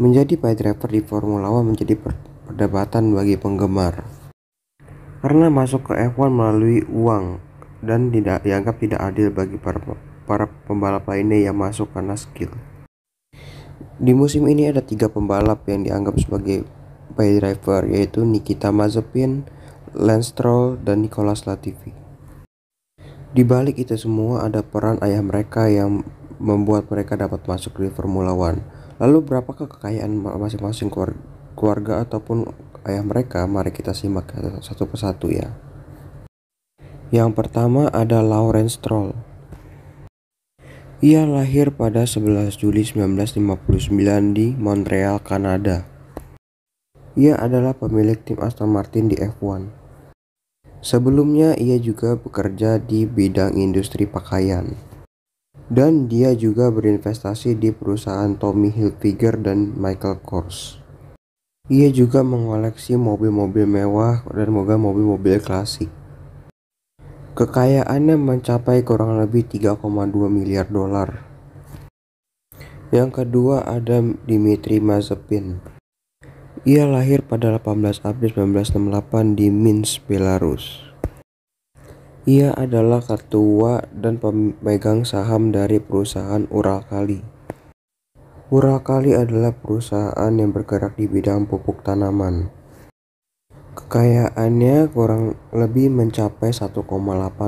Menjadi driver di Formula One menjadi perdebatan bagi penggemar. Karena masuk ke F1 melalui uang dan tidak dianggap tidak adil bagi para para pembalap lainnya yang masuk karena skill. Di musim ini ada tiga pembalap yang dianggap sebagai pay driver yaitu Nikita Mazepin, Lance Stroll, dan Nicolas Latifi. Di balik itu semua ada peran ayah mereka yang membuat mereka dapat masuk di Formula One. Lalu berapakah kekayaan masing-masing keluarga, keluarga ataupun ayah mereka? Mari kita simak satu persatu ya. Yang pertama ada Lawrence Stroll. Ia lahir pada 11 Juli 1959 di Montreal, Kanada. Ia adalah pemilik tim Aston Martin di F1. Sebelumnya ia juga bekerja di bidang industri pakaian dan dia juga berinvestasi di perusahaan Tommy Hilfiger dan Michael Kors. Ia juga mengoleksi mobil-mobil mewah dan juga mobil-mobil klasik. Kekayaannya mencapai kurang lebih 3,2 miliar dolar. Yang kedua ada Dimitri Mazepin. Ia lahir pada 18 April 1968 di Minsk, Belarus. Ia adalah ketua dan pemegang saham dari perusahaan Urakali. Urakali adalah perusahaan yang bergerak di bidang pupuk tanaman. Kekayaannya kurang lebih mencapai 1,8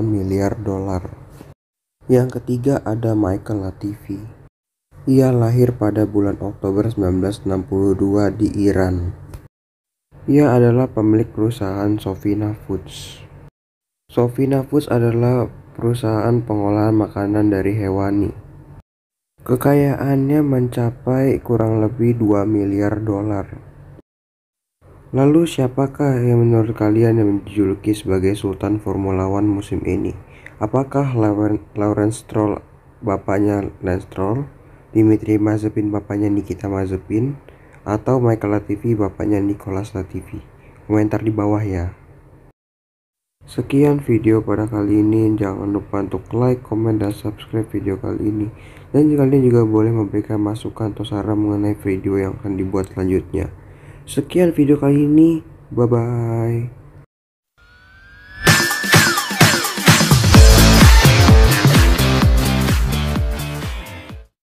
miliar dolar. Yang ketiga ada Michael Latifi. Ia lahir pada bulan Oktober 1962 di Iran. Ia adalah pemilik perusahaan Sofina Foods. Sofina Foods adalah perusahaan pengolahan makanan dari hewani. Kekayaannya mencapai kurang lebih 2 miliar dolar. Lalu siapakah yang menurut kalian yang dijuluki sebagai Sultan Formula One musim ini? Apakah Lawrence Stroll bapaknya Lance Stroll, Dimitri Mazepin bapaknya Nikita Mazepin, atau Michael Latifi bapaknya Nicholas Latifi? Komentar di bawah ya. Sekian video pada kali ini. Jangan lupa untuk like, comment dan subscribe video kali ini. Dan kalian juga boleh memberikan masukan atau saran mengenai video yang akan dibuat selanjutnya. Sekian video kali ini. Bye-bye.